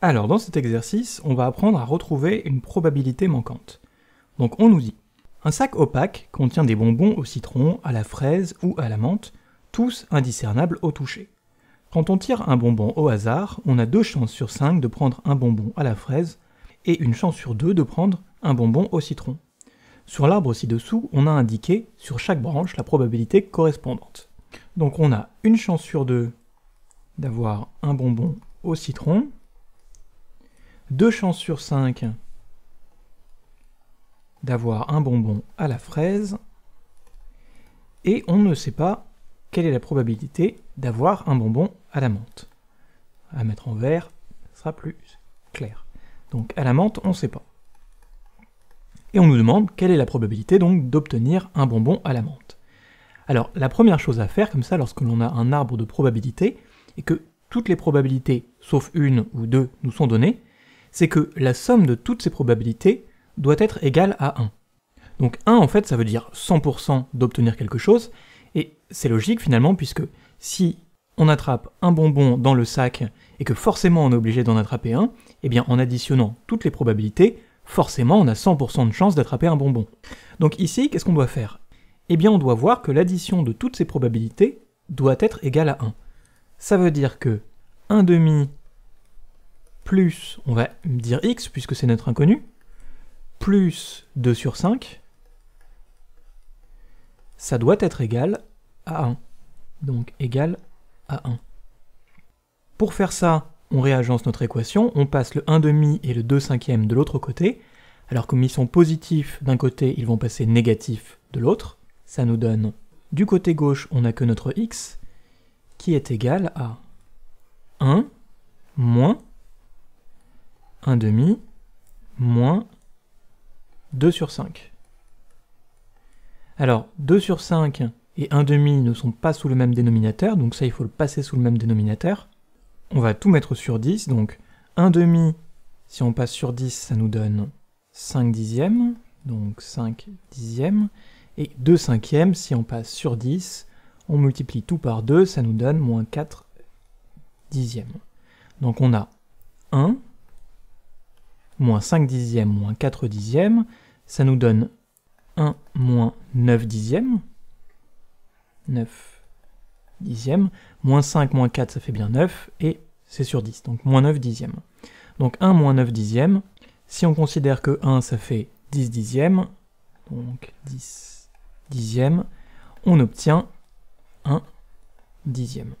Alors dans cet exercice, on va apprendre à retrouver une probabilité manquante. Donc on nous dit, un sac opaque contient des bonbons au citron, à la fraise ou à la menthe, tous indiscernables au toucher. Quand on tire un bonbon au hasard, on a deux chances sur cinq de prendre un bonbon à la fraise et une chance sur deux de prendre un bonbon au citron. Sur l'arbre ci-dessous, on a indiqué sur chaque branche la probabilité correspondante. Donc on a une chance sur deux d'avoir un bonbon au citron, deux chances sur 5 d'avoir un bonbon à la fraise, et on ne sait pas quelle est la probabilité d'avoir un bonbon à la menthe. À mettre en vert, ça sera plus clair. Donc à la menthe, on ne sait pas. Et on nous demande quelle est la probabilité donc d'obtenir un bonbon à la menthe. Alors la première chose à faire comme ça lorsque l'on a un arbre de probabilité, et que toutes les probabilités, sauf une ou deux, nous sont données, c'est que la somme de toutes ces probabilités doit être égale à 1. Donc 1, en fait, ça veut dire 100% d'obtenir quelque chose, et c'est logique finalement, puisque si on attrape un bonbon dans le sac et que forcément on est obligé d'en attraper un, eh bien en additionnant toutes les probabilités, forcément on a 100% de chance d'attraper un bonbon. Donc ici, qu'est-ce qu'on doit faire Eh bien on doit voir que l'addition de toutes ces probabilités doit être égale à 1. Ça veut dire que 1 demi plus, on va dire x, puisque c'est notre inconnu, plus 2 sur 5, ça doit être égal à 1. Donc égal à 1. Pour faire ça, on réagence notre équation, on passe le 1 demi et le 2 cinquième de l'autre côté, alors comme ils sont positifs d'un côté, ils vont passer négatifs de l'autre, ça nous donne du côté gauche, on n'a que notre x, qui est égal à 1 moins 1 demi moins 2 sur 5. Alors 2 sur 5 et 1 demi ne sont pas sous le même dénominateur, donc ça il faut le passer sous le même dénominateur. On va tout mettre sur 10, donc 1 demi, si on passe sur 10, ça nous donne 5 dixièmes, donc 5 dixièmes, et 2 cinquièmes, si on passe sur 10, on multiplie tout par 2, ça nous donne moins 4 dixièmes. Donc on a 1 moins 5 dixièmes, moins 4 dixièmes, ça nous donne 1 moins 9 dixièmes, 9 dixièmes, moins 5 moins 4 ça fait bien 9, et c'est sur 10, donc moins 9 dixièmes. Donc 1 moins 9 dixièmes, si on considère que 1 ça fait 10 dixièmes, donc 10 dixièmes, on obtient 1 dixième.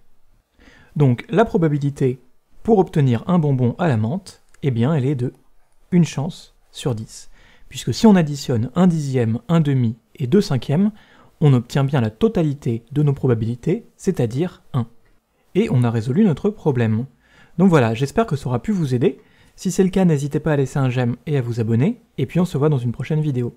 Donc la probabilité pour obtenir un bonbon à la menthe, eh bien elle est de une chance sur 10. Puisque si on additionne un dixième, un demi et deux cinquièmes, on obtient bien la totalité de nos probabilités, c'est-à-dire 1. Et on a résolu notre problème. Donc voilà, j'espère que ça aura pu vous aider. Si c'est le cas, n'hésitez pas à laisser un j'aime et à vous abonner, et puis on se voit dans une prochaine vidéo.